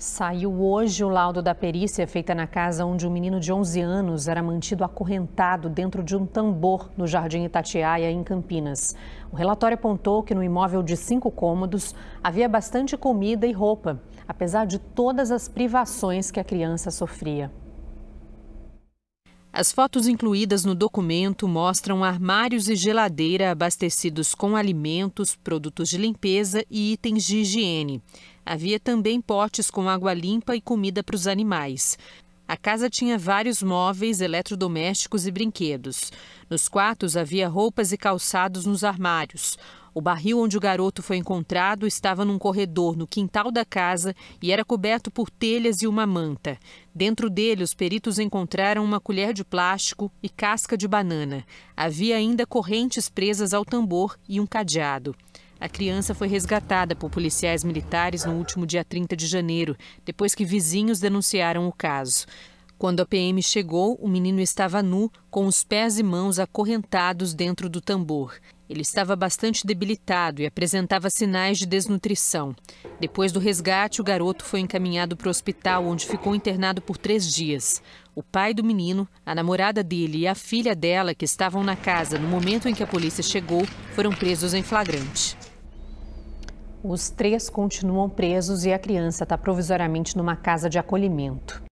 Saiu hoje o laudo da perícia feita na casa onde um menino de 11 anos era mantido acorrentado dentro de um tambor no Jardim Itatiaia, em Campinas. O relatório apontou que no imóvel de cinco cômodos havia bastante comida e roupa, apesar de todas as privações que a criança sofria. As fotos incluídas no documento mostram armários e geladeira abastecidos com alimentos, produtos de limpeza e itens de higiene. Havia também potes com água limpa e comida para os animais. A casa tinha vários móveis, eletrodomésticos e brinquedos. Nos quartos havia roupas e calçados nos armários. O barril onde o garoto foi encontrado estava num corredor no quintal da casa e era coberto por telhas e uma manta. Dentro dele, os peritos encontraram uma colher de plástico e casca de banana. Havia ainda correntes presas ao tambor e um cadeado. A criança foi resgatada por policiais militares no último dia 30 de janeiro, depois que vizinhos denunciaram o caso. Quando a PM chegou, o menino estava nu, com os pés e mãos acorrentados dentro do tambor. Ele estava bastante debilitado e apresentava sinais de desnutrição. Depois do resgate, o garoto foi encaminhado para o hospital, onde ficou internado por três dias. O pai do menino, a namorada dele e a filha dela, que estavam na casa no momento em que a polícia chegou, foram presos em flagrante. Os três continuam presos e a criança está provisoriamente numa casa de acolhimento.